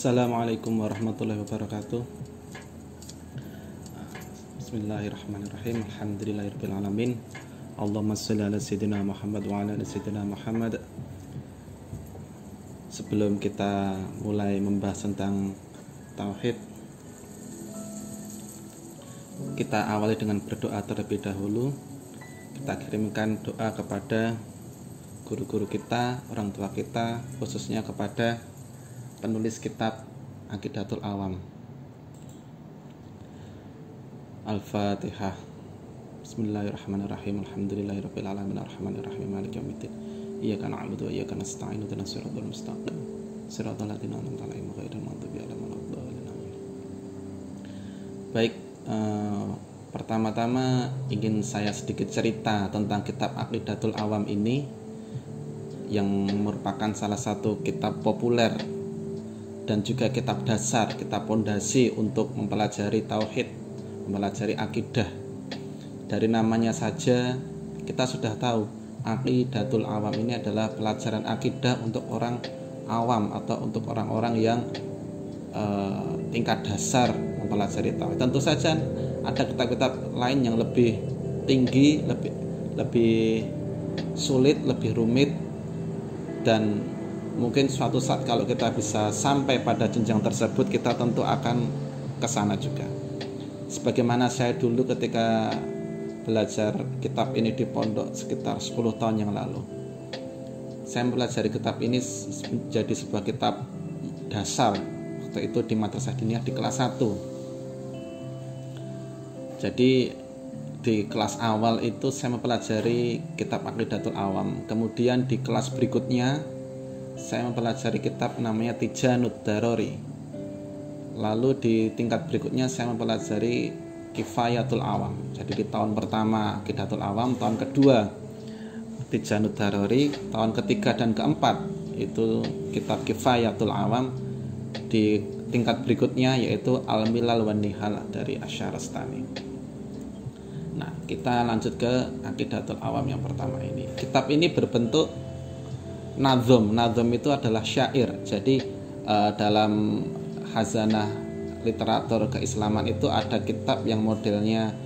Assalamualaikum warahmatullahi wabarakatuh Bismillahirrahmanirrahim Alhamdulillahirrahmanirrahim Allahumma salli ala Sayyidina Muhammad wa ala Sayyidina Muhammad Sebelum kita mulai membahas tentang Tauhid Kita awali dengan berdoa terlebih dahulu Kita kirimkan doa kepada guru-guru kita, orang tua kita, khususnya kepada penulis kitab Akidatul Awam. Al-Fatihah. Bismillahirrahmanirrahim. Alhamdulillahirabbil alamin arrahmanirrahim maliki yaumiddin. Iyyaka na'budu wa iyyaka nasta'in ihdinas siratal mustaqim. Siratal ladzina an'amta alaihim ghairil maghdubi alaihim Baik, eh, pertama-tama ingin saya sedikit cerita tentang kitab Aqidatul Awam ini yang merupakan salah satu kitab populer dan juga kitab dasar, kitab pondasi untuk mempelajari tauhid, mempelajari akidah. Dari namanya saja kita sudah tahu akidatul awam ini adalah pelajaran akidah untuk orang awam atau untuk orang-orang yang e, tingkat dasar mempelajari tauhid. Tentu saja ada kitab-kitab lain yang lebih tinggi, lebih lebih sulit, lebih rumit dan mungkin suatu saat kalau kita bisa sampai pada jenjang tersebut kita tentu akan ke sana juga sebagaimana saya dulu ketika belajar kitab ini di pondok sekitar 10 tahun yang lalu saya mempelajari kitab ini menjadi sebuah kitab dasar waktu itu di madrasah diniyah di kelas 1 jadi di kelas awal itu saya mempelajari kitab akidatul Awam kemudian di kelas berikutnya saya mempelajari kitab namanya Tijanud Darori. Lalu di tingkat berikutnya saya mempelajari Kifayatul Awam. Jadi di tahun pertama Kidatul Awam, tahun kedua Tijanud Darori, tahun ketiga dan keempat itu kitab Kifayatul Awam di tingkat berikutnya yaitu Al-Milal wa Nihal dari Asyarastani. Nah, kita lanjut ke Akidatul Awam yang pertama ini. Kitab ini berbentuk nazom nazom itu adalah syair jadi uh, dalam hazanah literatur keislaman itu ada kitab yang modelnya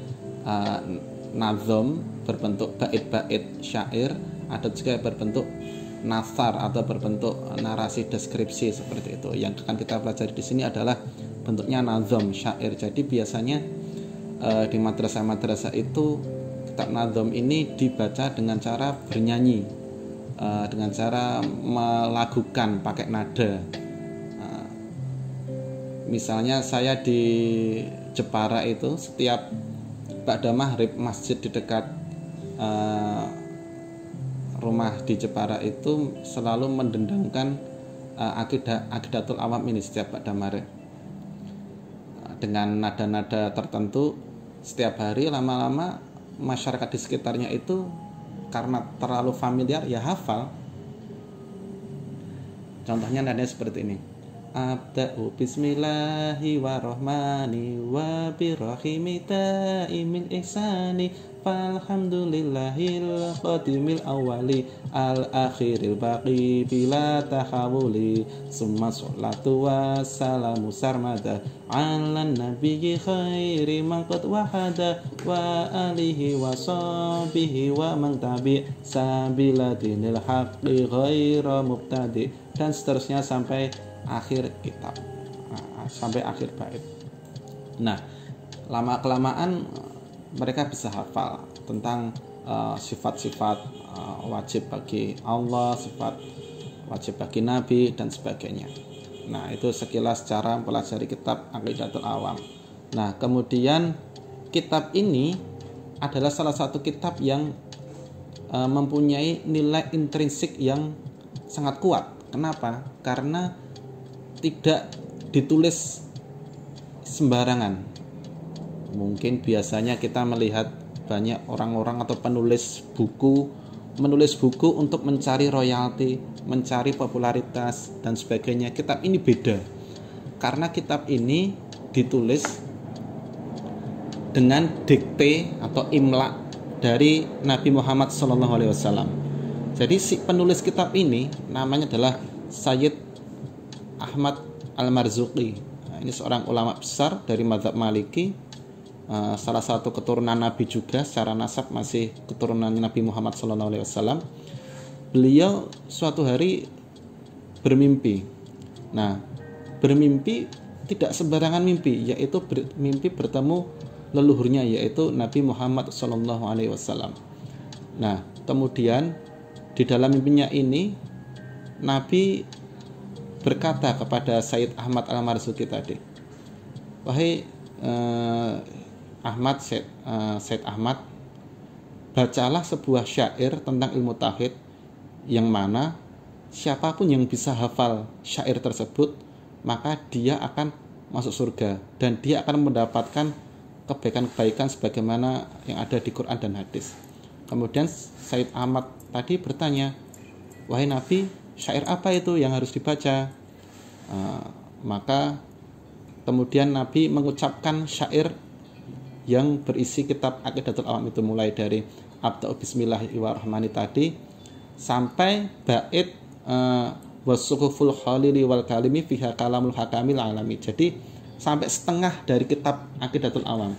uh, nazom berbentuk bait-bait syair ada juga yang berbentuk nasar atau berbentuk narasi deskripsi seperti itu yang akan kita pelajari di sini adalah bentuknya nazom syair jadi biasanya uh, di madrasah-madrasah itu kitab nazom ini dibaca dengan cara bernyanyi Eh, dengan cara melakukan pakai nada uh, misalnya saya di Jepara itu setiap pada maghrib masjid di dekat uh, rumah di Jepara itu selalu mendendangkan uh, akidah akidatul awam ini setiap pada maghrib dengan nada-nada tertentu setiap hari lama-lama masyarakat di sekitarnya itu karena terlalu familiar ya hafal contohnya nadanya seperti ini Abda'u bismillahi wa rahmani wa birrahimi ta'imil ihsani Falhamdulillahil khatimil awali Al akhiril baqi bila tahawuli Summa sholatu wassalamu sarmada Ala nabiyyi khairi man qad wahada Wa alihi wa sahbihi wa man tabi Sabila dinil haqqi ghaira mubtadi Dan seterusnya sampai akhir kitab nah, sampai akhir bait nah lama kelamaan mereka bisa hafal tentang sifat eh, sifat-sifat uh, wajib bagi Allah sifat wajib bagi Nabi dan sebagainya nah itu sekilas cara mempelajari kitab Aqidatul Awam nah kemudian kitab ini adalah salah satu kitab yang uh, mempunyai nilai intrinsik yang sangat kuat kenapa karena tidak ditulis sembarangan. Mungkin biasanya kita melihat banyak orang-orang atau penulis buku menulis buku untuk mencari royalti, mencari popularitas dan sebagainya. Kitab ini beda. Karena kitab ini ditulis dengan dikte atau imla dari Nabi Muhammad SAW. Jadi si penulis kitab ini namanya adalah Sayyid Ahmad Al-Marzuki. Nah, ini seorang ulama besar dari mazhab Maliki, uh, salah satu keturunan Nabi juga secara nasab masih keturunan Nabi Muhammad SAW. Beliau suatu hari bermimpi. Nah, bermimpi tidak sembarangan mimpi, yaitu mimpi bertemu leluhurnya yaitu Nabi Muhammad SAW. Nah, kemudian di dalam mimpinya ini Nabi berkata kepada Said Ahmad Al-Marzuki tadi, "Wahai eh, Ahmad Said, eh, Said Ahmad, bacalah sebuah syair tentang ilmu tauhid yang mana siapapun yang bisa hafal syair tersebut, maka dia akan masuk surga dan dia akan mendapatkan kebaikan-kebaikan sebagaimana yang ada di Quran dan hadis." Kemudian Said Ahmad tadi bertanya, "Wahai Nabi, syair apa itu yang harus dibaca uh, maka kemudian Nabi mengucapkan syair yang berisi kitab Aqidatul Awam itu mulai dari Abda Bismillahirrahmanirrahim tadi sampai bait uh, ah, wasukuful khalili wal kalimi fiha kalamul hakamil alami jadi sampai setengah dari kitab Aqidatul Awam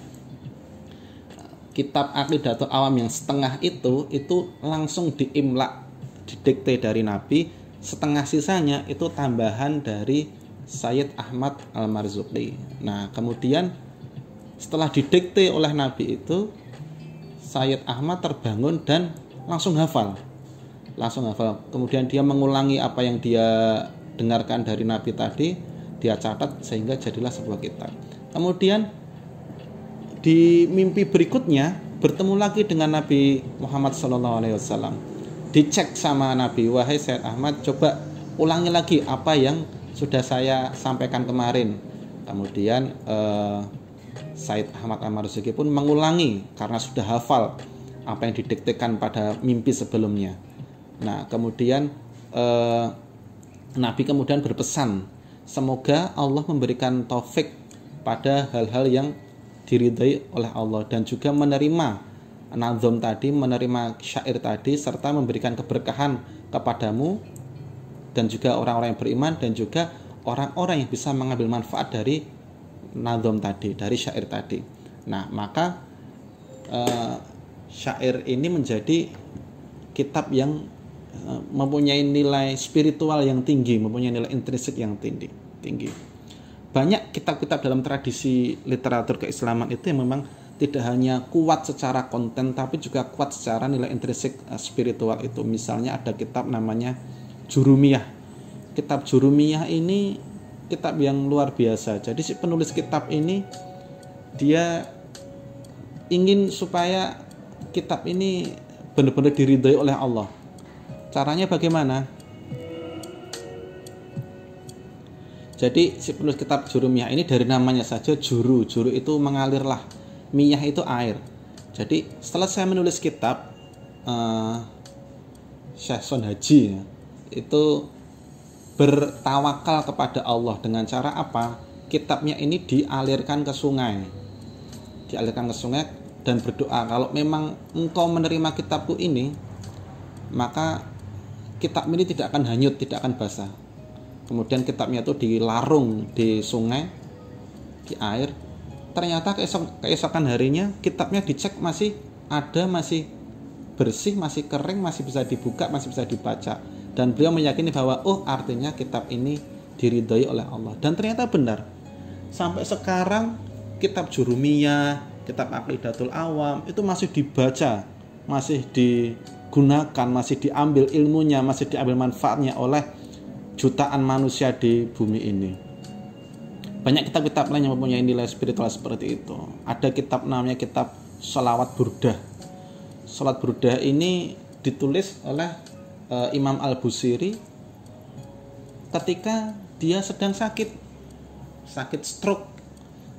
kitab Aqidatul Awam yang setengah itu itu langsung diimlak didikte dari Nabi setengah sisanya itu tambahan dari Sayyid Ahmad Al-Marzuki. Nah, kemudian setelah didikte oleh Nabi itu Sayyid Ahmad terbangun dan langsung hafal. Langsung hafal. Kemudian dia mengulangi apa yang dia dengarkan dari Nabi tadi, dia catat sehingga jadilah sebuah kitab. Kemudian di mimpi berikutnya bertemu lagi dengan Nabi Muhammad SAW dicek sama Nabi wahai Syed Ahmad coba ulangi lagi apa yang sudah saya sampaikan kemarin kemudian eh, Said Ahmad Amaruzuki pun mengulangi karena sudah hafal apa yang didiktekan pada mimpi sebelumnya nah kemudian eh, Nabi kemudian berpesan semoga Allah memberikan taufik pada hal-hal yang diridai oleh Allah dan juga menerima nazom tadi menerima syair tadi serta memberikan keberkahan kepadamu dan juga orang-orang yang beriman dan juga orang-orang yang bisa mengambil manfaat dari nazom tadi dari syair tadi nah maka eh, syair ini menjadi kitab yang eh, mempunyai nilai spiritual yang tinggi mempunyai nilai intrinsik yang tinggi tinggi banyak kitab-kitab dalam tradisi literatur keislaman itu yang memang tidak hanya kuat secara konten tapi juga kuat secara nilai intrinsik eh, spiritual itu misalnya ada kitab namanya Jurumiyah kitab Jurumiyah ini kitab yang luar biasa jadi si penulis kitab ini dia ingin supaya kitab ini benar-benar diridhoi oleh Allah caranya bagaimana jadi si penulis kitab Jurumiyah ini dari namanya saja juru juru itu mengalirlah miyah itu air jadi setelah saya menulis kitab uh, Son Haji ya, itu bertawakal kepada Allah dengan cara apa kitabnya ini dialirkan ke sungai dialirkan ke sungai dan berdoa kalau memang engkau menerima kitabku ini maka kitab ini tidak akan hanyut tidak akan basah kemudian kitabnya itu dilarung di sungai di air ternyata keesok, keesokan harinya kitabnya dicek masih ada masih bersih masih kering masih bisa dibuka masih bisa dibaca dan beliau meyakini bahwa oh artinya kitab ini diridhoi oleh Allah dan ternyata benar sampai sekarang kitab jurumiyah kitab aqidatul awam itu masih dibaca masih digunakan masih diambil ilmunya masih diambil manfaatnya oleh jutaan manusia di bumi ini banyak kitab-kitab lain yang mempunyai nilai spiritual seperti itu ada kitab namanya kitab Salawat Burdah Salat Burdah ini ditulis oleh e, Imam Al-Busiri ketika dia sedang sakit sakit stroke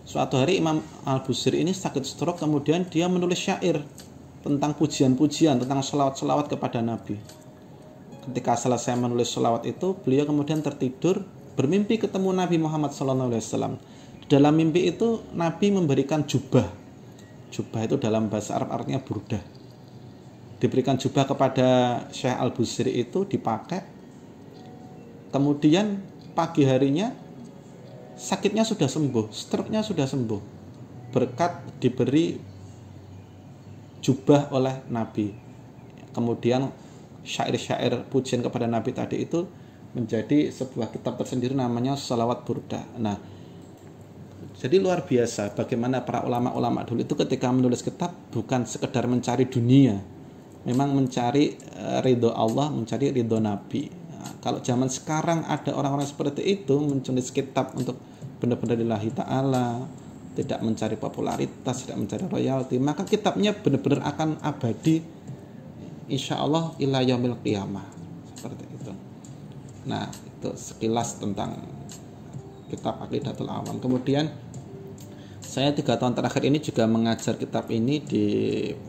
suatu hari Imam Al-Busiri ini sakit stroke kemudian dia menulis syair tentang pujian-pujian tentang selawat-selawat kepada Nabi ketika selesai menulis selawat itu beliau kemudian tertidur bermimpi ketemu Nabi Muhammad SAW. Dalam mimpi itu Nabi memberikan jubah. Jubah itu dalam bahasa Arab artinya burdah. Diberikan jubah kepada Syekh Al Busiri itu dipakai. Kemudian pagi harinya sakitnya sudah sembuh, stroke-nya sudah sembuh. Berkat diberi jubah oleh Nabi. Kemudian syair-syair pujian kepada Nabi tadi itu menjadi sebuah kitab tersendiri namanya Salawat Burda. Nah, jadi luar biasa bagaimana para ulama-ulama dulu itu ketika menulis kitab bukan sekedar mencari dunia, memang mencari eh, ridho Allah, mencari ridho Nabi. Nah, kalau zaman sekarang ada orang-orang seperti itu menulis kitab untuk benar-benar lillahi ta'ala, tidak mencari popularitas, tidak mencari royalti, maka kitabnya benar-benar akan abadi insya Allah ilayah yaumil qiyamah seperti itu. Nah, itu sekilas tentang kitab Aqidatul Awam. Kemudian saya tiga tahun terakhir ini juga mengajar kitab ini di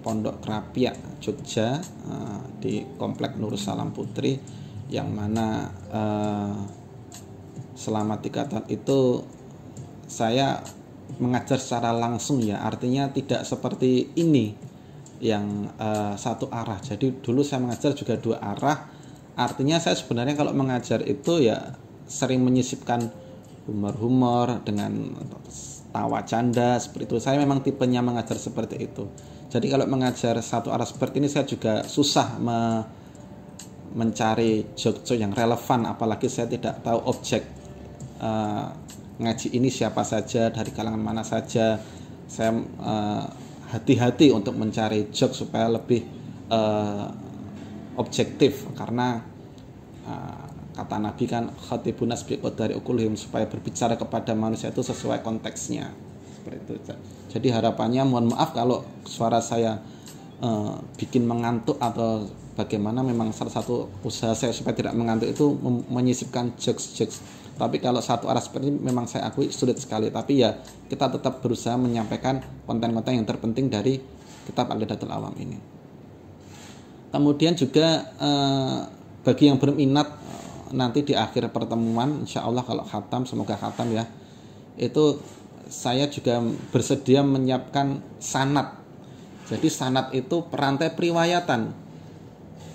Pondok Kerapia, Jogja, eh, di Komplek Nur Salam Putri, yang mana eh, selama tiga tahun itu saya mengajar secara langsung ya, artinya tidak seperti ini yang eh, satu arah. Jadi dulu saya mengajar juga dua arah, artinya saya sebenarnya kalau mengajar itu ya sering menyisipkan humor-humor dengan tawa canda seperti itu saya memang tipenya mengajar seperti itu jadi kalau mengajar satu arah seperti ini saya juga susah me mencari jokes yang relevan apalagi saya tidak tahu objek uh, ngaji ini siapa saja dari kalangan mana saja saya hati eh, hati-hati untuk mencari jokes supaya lebih uh, objektif karena uh, kata Nabi kan khatibunas dari ukulhim supaya berbicara kepada manusia itu sesuai konteksnya seperti itu. Jadi harapannya mohon maaf kalau suara saya uh, bikin mengantuk atau bagaimana memang salah satu usaha saya supaya tidak mengantuk itu menyisipkan jokes-jokes tapi kalau satu arah seperti ini memang saya akui sulit sekali tapi ya kita tetap berusaha menyampaikan konten-konten yang terpenting dari kitab al datul Awam ini Kemudian juga eh, bagi yang berminat eh, nanti di akhir pertemuan, insya Allah kalau khatam, semoga khatam ya, itu saya juga bersedia menyiapkan sanat. Jadi sanat itu perantai periwayatan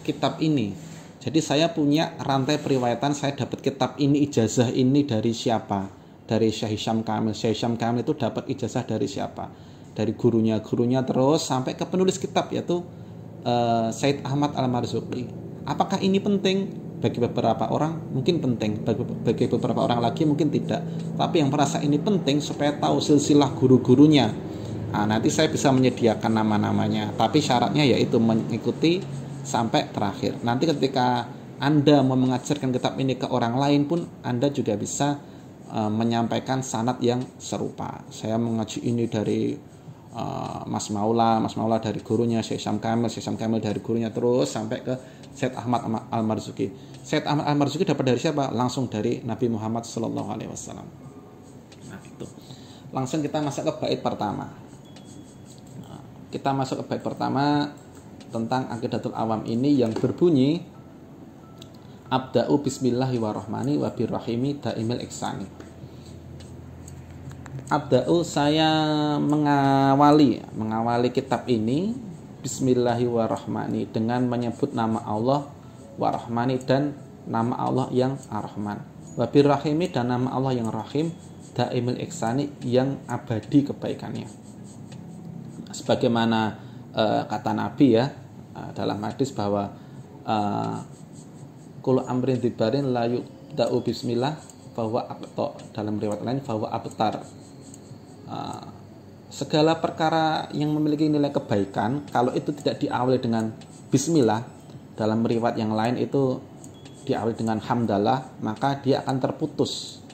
kitab ini. Jadi saya punya rantai periwayatan, saya dapat kitab ini, ijazah ini dari siapa? Dari Syekh Hisham Kamil. Syekh Hisham Kamil itu dapat ijazah dari siapa? Dari gurunya, gurunya terus sampai ke penulis kitab yaitu uh, Said Ahmad Al Marzuki. Apakah ini penting? Bagi beberapa orang mungkin penting, bagi, beberapa orang lagi mungkin tidak. Tapi yang merasa ini penting supaya tahu silsilah guru-gurunya. Nah, nanti saya bisa menyediakan nama-namanya. Tapi syaratnya yaitu mengikuti sampai terakhir. Nanti ketika Anda mau mengajarkan kitab ini ke orang lain pun Anda juga bisa uh, menyampaikan sanat yang serupa. Saya mengaji ini dari Eh, Mas Maula, Mas Maula dari gurunya Syekh Sam Kamil, Syekh Sam Kamil dari gurunya terus sampai ke Syed Ahmad Al-Marzuki. Syed Ahmad Al-Marzuki dapat dari siapa? Langsung dari Nabi Muhammad Sallallahu alaihi wasallam. Nah, itu. Langsung kita masuk ke bait pertama. Nah, kita masuk ke bait pertama tentang akidatul awam ini yang berbunyi Abda'u bismillahi warahmani wabirrahimi da'imil iksani abda'u saya mengawali mengawali kitab ini Bismillahirrahmanirrahim dengan menyebut nama Allah warahmani dan nama Allah yang arahman wabir rahimi dan nama Allah yang rahim daimil iksani yang abadi kebaikannya sebagaimana uh, kata Nabi ya uh, dalam hadis bahwa uh, amrin dibarin layu da'u bismillah bahwa dalam riwayat lain bahwa abtar Ah, segala perkara yang memiliki nilai kebaikan kalau itu tidak diawali dengan bismillah dalam riwayat yang lain itu diawali dengan hamdalah maka dia akan terputus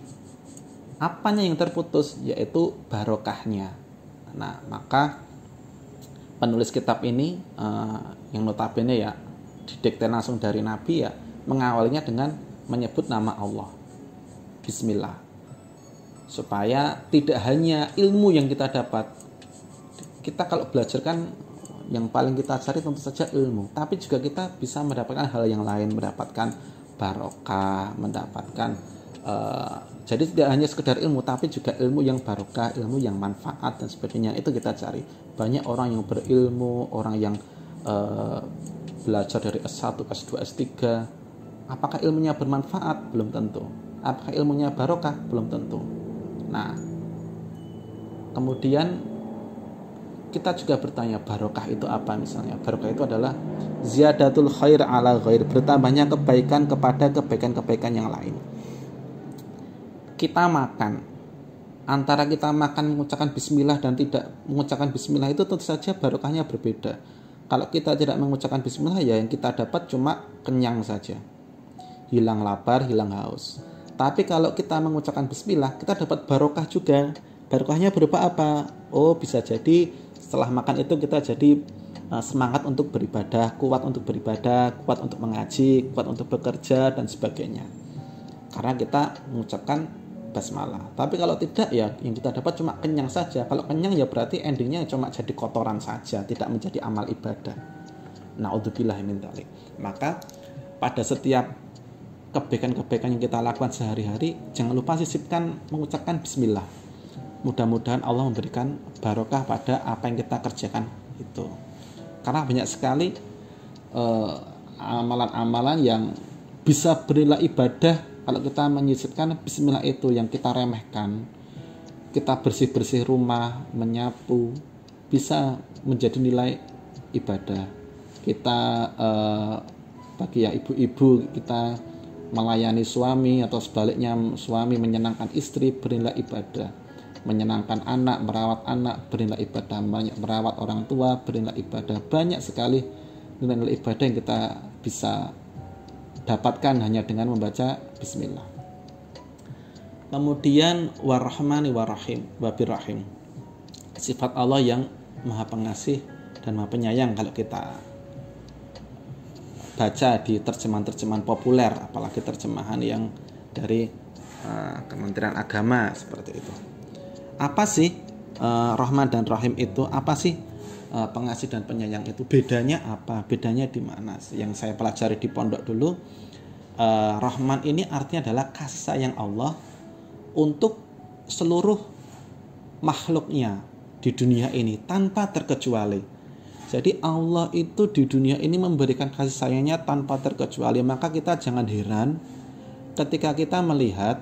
apanya yang terputus yaitu barokahnya nah maka penulis kitab ini eh, yang notabene ya didikte langsung dari nabi ya mengawalinya dengan menyebut nama Allah Bismillah supaya tidak hanya ilmu yang kita dapat kita kalau belajar kan yang paling kita cari tentu saja ilmu tapi juga kita bisa mendapatkan hal yang lain mendapatkan barokah mendapatkan uh, jadi tidak hanya sekedar ilmu tapi juga ilmu yang barokah ilmu yang manfaat dan sebagainya itu kita cari banyak orang yang berilmu orang yang uh, belajar dari S1 S2 S3 apakah ilmunya bermanfaat belum tentu apakah ilmunya barokah belum tentu Nah, kemudian kita juga bertanya barokah itu apa misalnya barokah itu adalah ziyadatul khair ala khair bertambahnya kebaikan kepada kebaikan-kebaikan yang lain kita makan antara kita makan mengucapkan bismillah dan tidak mengucapkan bismillah itu tentu saja barokahnya berbeda kalau kita tidak mengucapkan bismillah ya yang kita dapat cuma kenyang saja hilang lapar hilang haus tapi kalau kita mengucapkan bismillah, kita dapat barokah juga. Barokahnya berupa apa? Oh, bisa jadi setelah makan itu kita jadi eh, semangat untuk beribadah, kuat untuk beribadah, kuat untuk mengaji, kuat untuk bekerja dan sebagainya. Karena kita mengucapkan basmalah. Tapi kalau tidak ya yang kita dapat cuma kenyang saja. Kalau kenyang ya berarti endingnya cuma jadi kotoran saja, tidak menjadi amal ibadah. Nah, min Maka pada setiap kebaikan-kebaikan yang kita lakukan sehari-hari, jangan lupa sisipkan mengucapkan bismillah. Mudah-mudahan Allah memberikan barokah pada apa yang kita kerjakan itu. Karena banyak sekali amalan eh, amalan-amalan yang bisa berilah ibadah kalau kita menyisipkan bismillah itu yang kita remehkan. Kita bersih-bersih rumah, menyapu, bisa menjadi nilai ibadah. Kita eh, bagi ya ibu-ibu kita melayani suami atau sebaliknya suami menyenangkan istri berilah ibadah menyenangkan anak merawat anak berilah ibadah banyak merawat orang tua berilah ibadah banyak sekali nilai-nilai ibadah yang kita bisa dapatkan hanya dengan membaca bismillah kemudian warahmani warahim wabirrahim sifat Allah yang maha pengasih dan maha penyayang kalau kita baca di terjemahan-terjemahan populer apalagi terjemahan yang dari uh, Kementerian Agama seperti itu apa sih uh, Rahman dan Rahim itu apa sih uh, pengasih dan penyayang itu bedanya apa bedanya di mana yang saya pelajari di pondok dulu uh, Rahman ini artinya adalah kasih sayang Allah untuk seluruh makhluknya di dunia ini tanpa terkecuali jadi Allah itu di dunia ini memberikan kasih sayangnya tanpa terkecuali. Maka kita jangan heran ketika kita melihat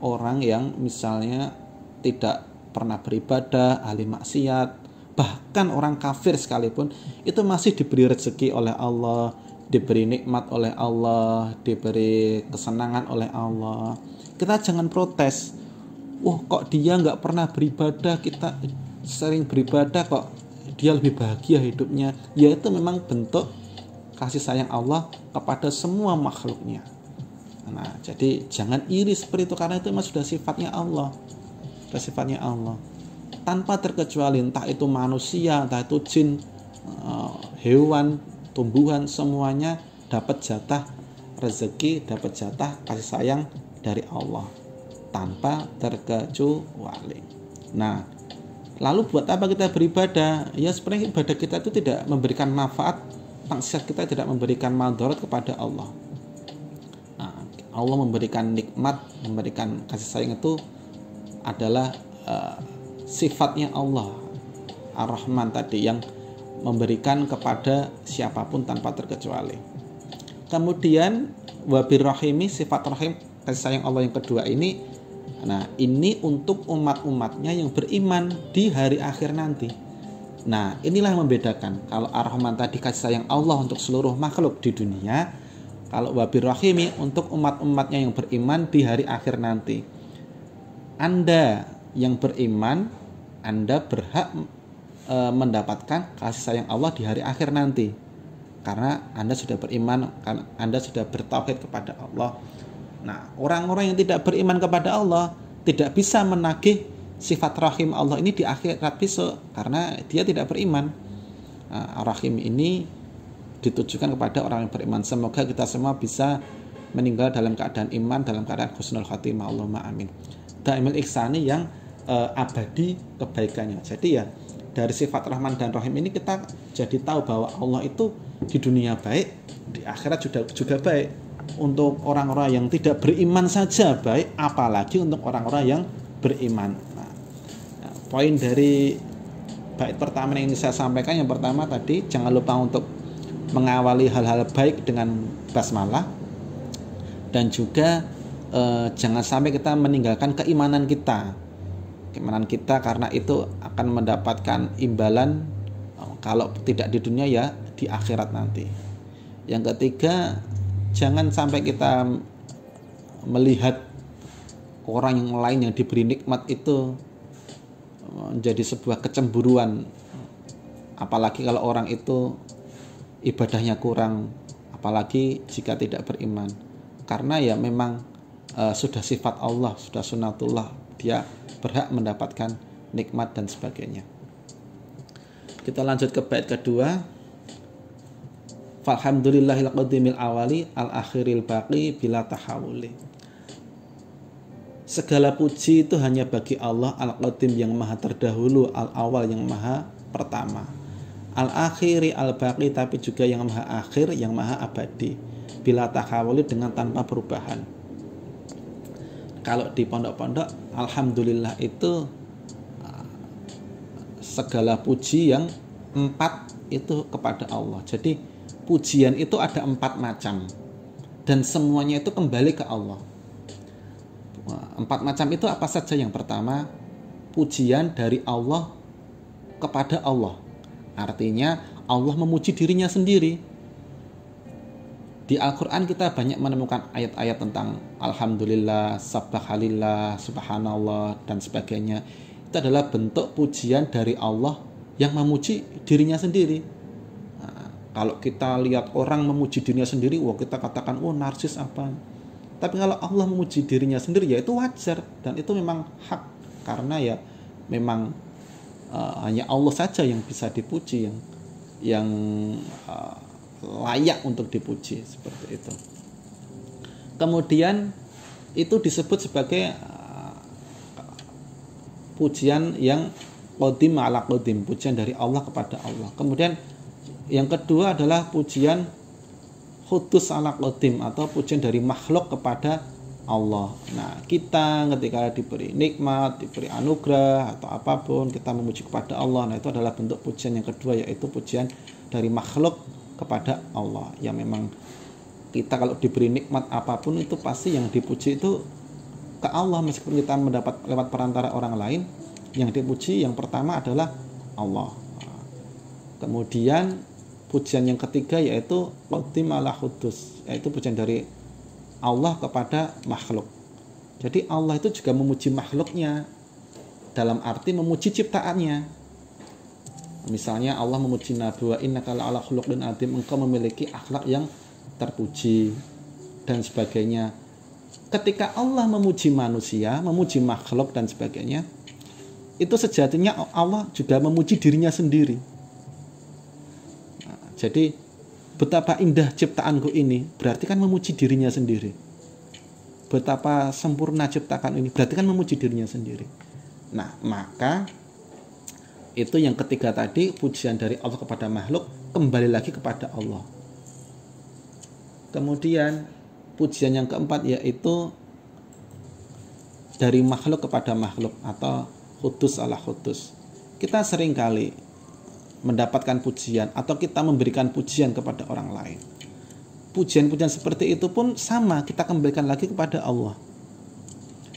orang yang misalnya tidak pernah beribadah, ahli maksiat, bahkan orang kafir sekalipun itu masih diberi rezeki oleh Allah, diberi nikmat oleh Allah, diberi kesenangan oleh Allah. Kita jangan protes. Wah, kok dia nggak pernah beribadah? Kita sering beribadah kok dia lebih bahagia hidupnya yaitu memang bentuk kasih sayang Allah kepada semua makhluknya nah jadi jangan iri seperti itu karena itu memang sudah sifatnya Allah sudah sifatnya Allah tanpa terkecuali entah itu manusia entah itu jin eh, hewan tumbuhan semuanya dapat jatah rezeki dapat jatah kasih sayang dari Allah tanpa terkecuali nah Lalu buat apa kita beribadah? Ya sebenarnya ibadah kita itu tidak memberikan manfaat, maksiat kita tidak memberikan mandorot kepada Allah. Nah, Allah memberikan nikmat, memberikan kasih sayang itu adalah uh, sifatnya Allah Ar-Rahman tadi yang memberikan kepada siapapun tanpa terkecuali. Kemudian wabir rahimi sifat rahim kasih sayang Allah yang kedua ini Nah, ini untuk umat-umatnya yang beriman di hari akhir nanti. Nah, inilah yang membedakan. Kalau Ar-Rahman tadi kasih sayang Allah untuk seluruh makhluk di dunia, kalau Wabir Rahimi untuk umat-umatnya yang beriman di hari akhir nanti. Anda yang beriman, Anda berhak e, mendapatkan kasih sayang Allah di hari akhir nanti. Karena Anda sudah beriman, Anda sudah bertauhid kepada Allah Nah, orang-orang yang tidak beriman kepada Allah tidak bisa menagih sifat rahim Allah ini di akhirat besok karena dia tidak beriman. Nah, rahim ini ditujukan kepada orang yang beriman. Semoga kita semua bisa meninggal dalam keadaan iman, dalam keadaan khusnul khatimah. Allahumma amin. Daimil iksani yang uh, abadi kebaikannya. Jadi ya dari sifat rahman dan rahim ini kita jadi tahu bahwa Allah itu di dunia baik, di akhirat juga juga baik untuk orang-orang yang tidak beriman saja baik apalagi untuk orang-orang yang beriman nah, ya, poin dari bait pertama yang ingin saya sampaikan yang pertama tadi jangan lupa untuk mengawali hal-hal baik dengan basmalah dan juga eh, jangan sampai kita meninggalkan keimanan kita keimanan kita karena itu akan mendapatkan imbalan eh, kalau tidak di dunia ya di akhirat nanti yang ketiga jangan sampai kita melihat orang yang lain yang diberi nikmat itu menjadi sebuah kecemburuan apalagi kalau orang itu ibadahnya kurang apalagi jika tidak beriman karena ya memang e, sudah sifat Allah sudah sunatullah dia berhak mendapatkan nikmat dan sebagainya kita lanjut ke bait kedua Falhamdulillahil qadimil awali al akhiril baqi bila tahawuli. Segala puji itu hanya bagi Allah al-Qadim yang maha terdahulu, al-awal yang maha pertama. Al-akhiri al-baqi tapi juga yang maha akhir, yang maha abadi. Bila tahawuli dengan tanpa perubahan. Kalau di pondok-pondok, Alhamdulillah itu segala puji yang empat itu kepada Allah. Jadi pujian itu ada empat macam dan semuanya itu kembali ke Allah empat macam itu apa saja yang pertama pujian dari Allah kepada Allah artinya Allah memuji dirinya sendiri di Al-Quran kita banyak menemukan ayat-ayat tentang Alhamdulillah, Subhanallah, Subhanallah, dan sebagainya. Itu adalah bentuk pujian dari Allah yang memuji dirinya sendiri kalau kita lihat orang memuji dirinya sendiri, wah kita katakan, oh, narsis apa. Tapi kalau Allah memuji dirinya sendiri, ya itu wajar. Dan itu memang hak. Karena ya memang uh, hanya Allah saja yang bisa dipuji, yang yang uh, layak untuk dipuji seperti itu. Kemudian itu disebut sebagai uh, pujian yang kodim ala kodim, pujian dari Allah kepada Allah. Kemudian yang kedua adalah pujian khutus ala qadim atau pujian dari makhluk kepada Allah. Nah, kita ketika diberi nikmat, diberi anugerah atau apapun, kita memuji kepada Allah. Nah, itu adalah bentuk pujian yang kedua yaitu pujian dari makhluk kepada Allah. Yang memang kita kalau diberi nikmat apapun itu pasti yang dipuji itu ke Allah meskipun kita mendapat lewat perantara orang lain. Yang dipuji yang pertama adalah Allah. Nah, kemudian pujian yang ketiga yaitu qaddimalah hudus yaitu pujian dari Allah kepada makhluk jadi Allah itu juga memuji makhluknya dalam arti memuji ciptaannya misalnya Allah memuji Nabi wa inna kala ala khuluqin adim engkau memiliki akhlak yang terpuji dan sebagainya ketika Allah memuji manusia memuji makhluk dan sebagainya itu sejatinya Allah juga memuji dirinya sendiri jadi betapa indah ciptaanku ini berarti kan memuji dirinya sendiri. Betapa sempurna ciptakan ini berarti kan memuji dirinya sendiri. Nah, maka itu yang ketiga tadi pujian dari Allah kepada makhluk kembali lagi kepada Allah. Kemudian pujian yang keempat yaitu dari makhluk kepada makhluk atau kudus ala kudus. Kita seringkali mendapatkan pujian atau kita memberikan pujian kepada orang lain. Pujian-pujian seperti itu pun sama kita kembalikan lagi kepada Allah.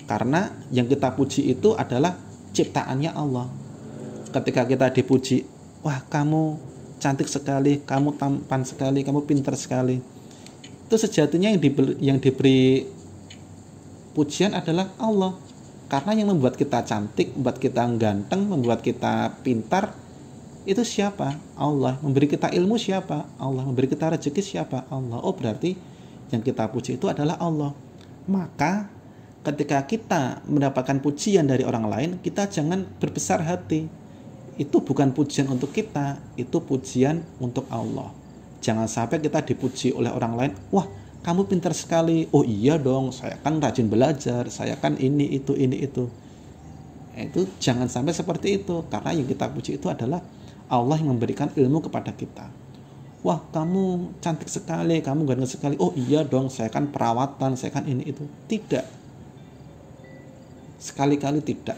Karena yang kita puji itu adalah ciptaannya Allah. Ketika kita dipuji, wah kamu cantik sekali, kamu tampan sekali, kamu pintar sekali. Itu sejatinya yang diberi, yang diberi pujian adalah Allah. Karena yang membuat kita cantik, membuat kita ganteng, membuat kita pintar itu siapa? Allah. Memberi kita ilmu siapa? Allah. Memberi kita rezeki siapa? Allah. Oh berarti yang kita puji itu adalah Allah. Maka ketika kita mendapatkan pujian dari orang lain, kita jangan berbesar hati. Itu bukan pujian untuk kita, itu pujian untuk Allah. Jangan sampai kita dipuji oleh orang lain, wah kamu pintar sekali, oh iya dong, saya kan rajin belajar, saya kan ini, itu, ini, itu. Nah, itu jangan sampai seperti itu, karena yang kita puji itu adalah Allah yang memberikan ilmu kepada kita. Wah, kamu cantik sekali, kamu ganteng sekali. Oh iya dong, saya kan perawatan, saya kan ini itu. Tidak. Sekali-kali tidak.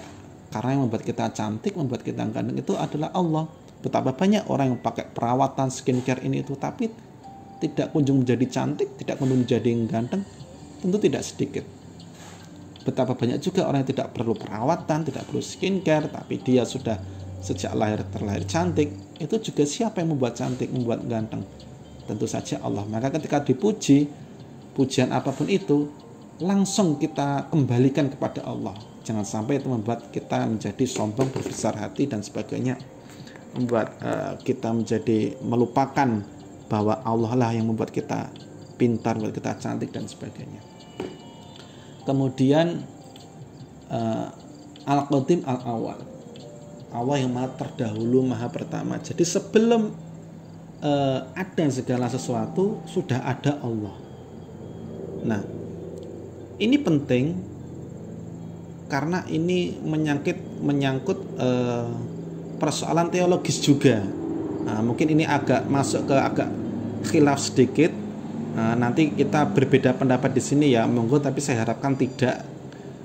Karena yang membuat kita cantik, membuat kita ganteng itu adalah Allah. Betapa banyak orang yang pakai perawatan, skincare ini itu, tapi tidak kunjung menjadi cantik, tidak kunjung menjadi ganteng, tentu tidak sedikit. Betapa banyak juga orang yang tidak perlu perawatan, tidak perlu skincare, tapi dia sudah sejak lahir terlahir cantik, itu juga siapa yang membuat cantik, membuat ganteng? Tentu saja Allah. Maka ketika dipuji, pujian apapun itu, langsung kita kembalikan kepada Allah. Jangan sampai itu membuat kita menjadi sombong, berbesar hati, dan sebagainya. Membuat uh, kita menjadi melupakan bahwa Allah lah yang membuat kita pintar, membuat kita cantik, dan sebagainya. Kemudian, uh, al-qadim al-awal Allah yang maha terdahulu maha pertama jadi sebelum uh, ada segala sesuatu sudah ada Allah nah ini penting karena ini menyangkut menyangkut uh, persoalan teologis juga nah, mungkin ini agak masuk ke agak khilaf sedikit nah, nanti kita berbeda pendapat di sini ya monggo tapi saya harapkan tidak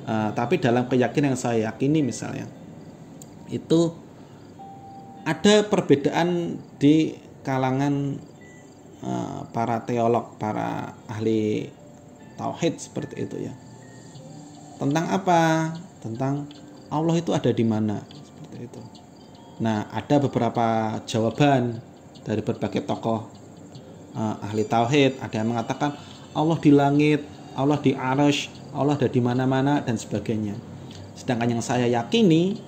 uh, tapi dalam keyakinan yang saya yakini misalnya itu ada perbedaan di kalangan eh, para teolog, para ahli tauhid seperti itu ya. Tentang apa? Tentang Allah itu ada di mana seperti itu. Nah, ada beberapa jawaban dari berbagai tokoh eh, ahli tauhid. Ada yang mengatakan Allah di langit, Allah di arus, Allah ada di mana-mana dan sebagainya. Sedangkan yang saya yakini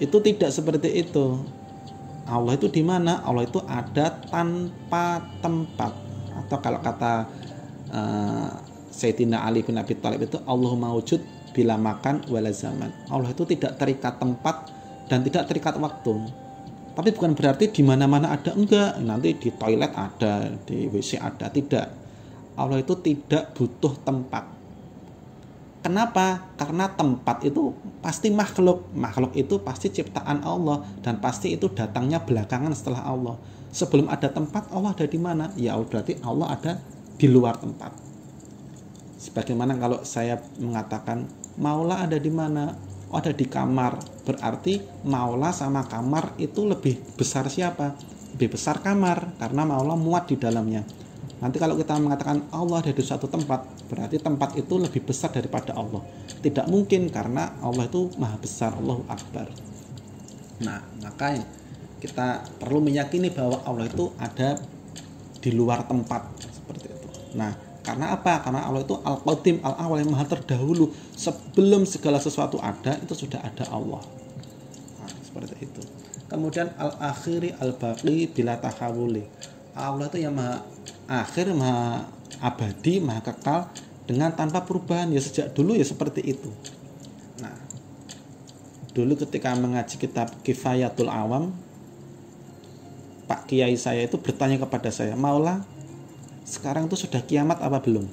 itu tidak seperti itu Allah itu di mana Allah itu ada tanpa tempat atau kalau kata uh, Sayyidina Ali bin Abi Thalib itu Allah mawujud bila makan wala zaman Allah itu tidak terikat tempat dan tidak terikat waktu tapi bukan berarti di mana-mana ada enggak nanti di toilet ada di WC ada tidak Allah itu tidak butuh tempat Kenapa? Karena tempat itu pasti makhluk. Makhluk itu pasti ciptaan Allah dan pasti itu datangnya belakangan setelah Allah. Sebelum ada tempat, Allah ada di mana? Ya berarti Allah ada di luar tempat. Sebagaimana kalau saya mengatakan Maula ada di mana? Oh, ada di kamar. Berarti Maula sama kamar itu lebih besar siapa? Lebih besar kamar karena Maula muat di dalamnya Nanti kalau kita mengatakan Allah ada di satu tempat, berarti tempat itu lebih besar daripada Allah. Tidak mungkin karena Allah itu maha besar, Allahu Akbar. Nah, makanya kita perlu meyakini bahwa Allah itu ada di luar tempat seperti itu. Nah, karena apa? Karena Allah itu Al-Qadim, Al-Awal yang maha terdahulu. Sebelum segala sesuatu ada, itu sudah ada Allah. Nah, seperti itu. Kemudian Al-Akhiri Al-Baqi Bila Tahawuli. Allah itu yang maha akhir maha abadi maha kekal dengan tanpa perubahan ya sejak dulu ya seperti itu nah dulu ketika mengaji kitab kifayatul awam Pak Kiai saya itu bertanya kepada saya maulah sekarang itu sudah kiamat apa belum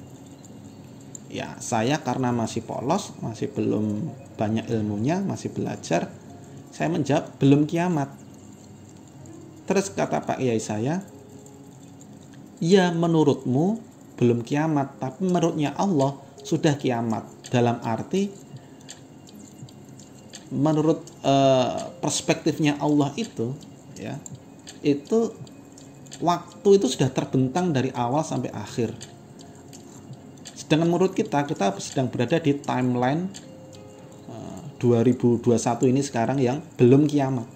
ya saya karena masih polos masih belum banyak ilmunya masih belajar saya menjawab belum kiamat terus kata Pak Kiai saya ya menurutmu belum kiamat, tapi menurutnya Allah sudah kiamat. Dalam arti menurut uh, perspektifnya Allah itu ya itu waktu itu sudah terbentang dari awal sampai akhir sedangkan menurut kita kita sedang berada di timeline eh, uh, 2021 ini sekarang yang belum kiamat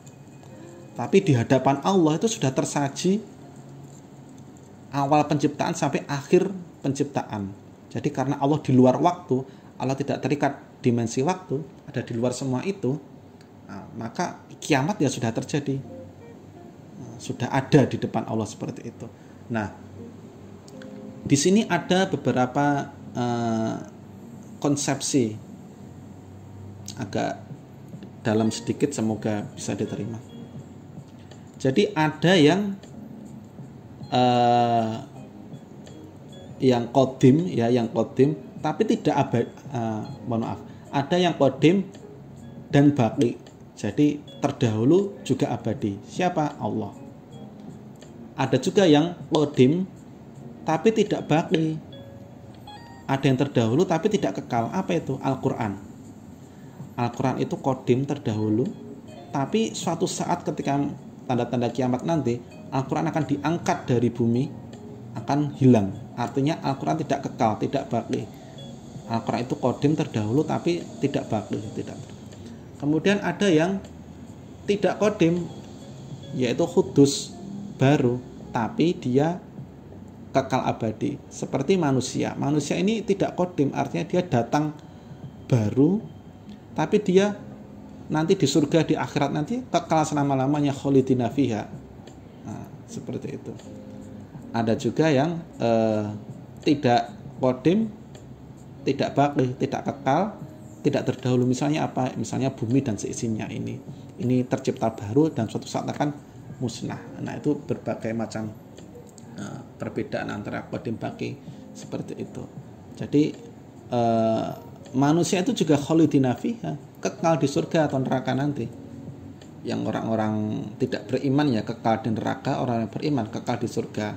tapi di hadapan Allah itu sudah tersaji awal penciptaan sampai akhir penciptaan. Jadi karena Allah di luar waktu, Allah tidak terikat dimensi waktu, ada di luar semua itu, nah, maka kiamat ya sudah terjadi. Nah, sudah ada di depan Allah seperti itu. Nah, di sini ada beberapa eh, konsepsi agak dalam sedikit semoga bisa diterima. Jadi ada yang uh, yang kodim ya yang kodim tapi tidak abad uh, eh, mohon maaf ada yang kodim dan baki jadi terdahulu juga abadi siapa Allah ada juga yang kodim tapi tidak baki ada yang terdahulu tapi tidak kekal apa itu Al-Quran Al-Quran itu kodim terdahulu tapi suatu saat ketika tanda-tanda kiamat nanti Al-Quran akan diangkat dari bumi akan hilang artinya Al-Quran tidak kekal tidak baki Al-Quran itu kodim terdahulu tapi tidak baki tidak kemudian ada yang tidak kodim yaitu kudus baru tapi dia kekal abadi seperti manusia manusia ini tidak kodim artinya dia datang baru tapi dia nanti di surga di akhirat nanti kekal selama-lamanya kholidina fiha nah, seperti itu ada juga yang eh, tidak kodim tidak bakli tidak kekal tidak terdahulu misalnya apa misalnya bumi dan seisinya ini ini tercipta baru dan suatu saat akan musnah nah itu berbagai macam eh, perbedaan antara kodim baki seperti itu jadi eh, manusia itu juga kholidinafi ya, kekal di surga atau neraka nanti yang orang-orang tidak beriman ya kekal di neraka, orang yang beriman kekal di surga.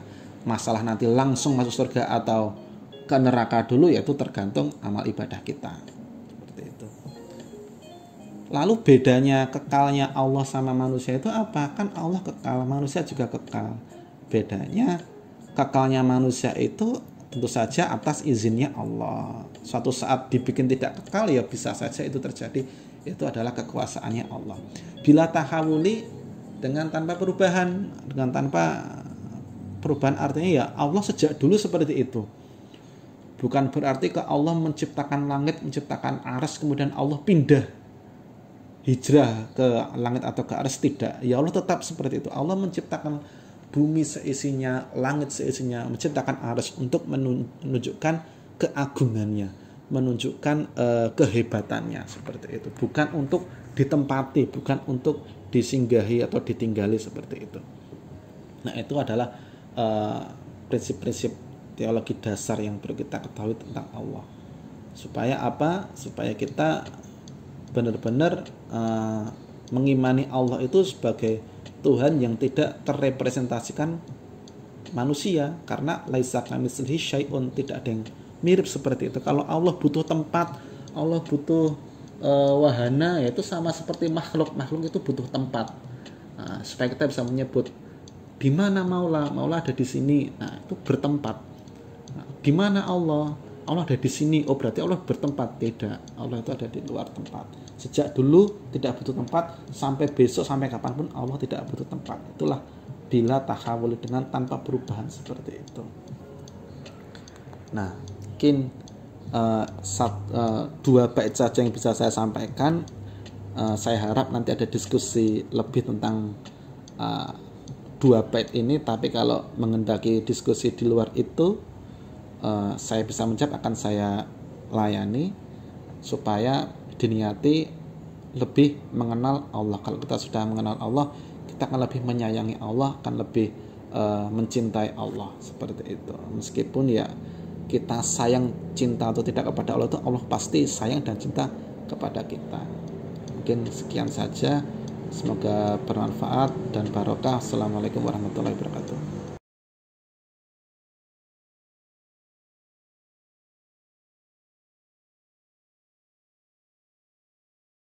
Masalah nanti langsung masuk surga atau ke neraka dulu yaitu tergantung amal ibadah kita. Seperti itu. Lalu bedanya kekalnya Allah sama manusia itu apa? Kan Allah kekal, manusia juga kekal. Bedanya kekalnya manusia itu tentu saja atas izinnya Allah. Suatu saat dibikin tidak kekal ya bisa saja itu terjadi itu adalah kekuasaannya Allah. Bila tahawuli dengan tanpa perubahan, dengan tanpa perubahan artinya ya Allah sejak dulu seperti itu. Bukan berarti ke Allah menciptakan langit, menciptakan aras, kemudian Allah pindah hijrah ke langit atau ke aras tidak. Ya Allah tetap seperti itu. Allah menciptakan bumi seisinya, langit seisinya, menciptakan aras untuk menunjukkan keagungannya menunjukkan uh, kehebatannya seperti itu bukan untuk ditempati bukan untuk disinggahi atau ditinggali seperti itu nah itu adalah eh, prinsip-prinsip uh, teologi dasar yang perlu kita ketahui tentang Allah supaya apa supaya kita benar-benar uh, mengimani Allah itu sebagai Tuhan yang tidak terrepresentasikan manusia karena laisa kamislihi syai'un tidak ada yang mirip seperti itu kalau Allah butuh tempat Allah butuh uh, wahana yaitu sama seperti makhluk makhluk itu butuh tempat nah, supaya kita bisa menyebut di mana maula maula ada di sini nah itu bertempat nah, di mana Allah Allah ada di sini oh berarti Allah bertempat tidak Allah itu ada di luar tempat sejak dulu tidak butuh tempat sampai besok sampai kapanpun Allah tidak butuh tempat itulah bila tahawul dengan tanpa perubahan seperti itu. Nah, mungkin uh, sat, uh, dua bait saja yang bisa saya sampaikan. Uh, saya harap nanti ada diskusi lebih tentang uh, dua bait ini. Tapi kalau mengendaki diskusi di luar itu, uh, saya bisa menjawab akan saya layani supaya diniati lebih mengenal Allah. Kalau kita sudah mengenal Allah, kita akan lebih menyayangi Allah, akan lebih uh, mencintai Allah seperti itu. Meskipun ya kita sayang cinta atau tidak kepada Allah itu Allah pasti sayang dan cinta kepada kita mungkin sekian saja semoga bermanfaat dan barokah assalamualaikum warahmatullahi wabarakatuh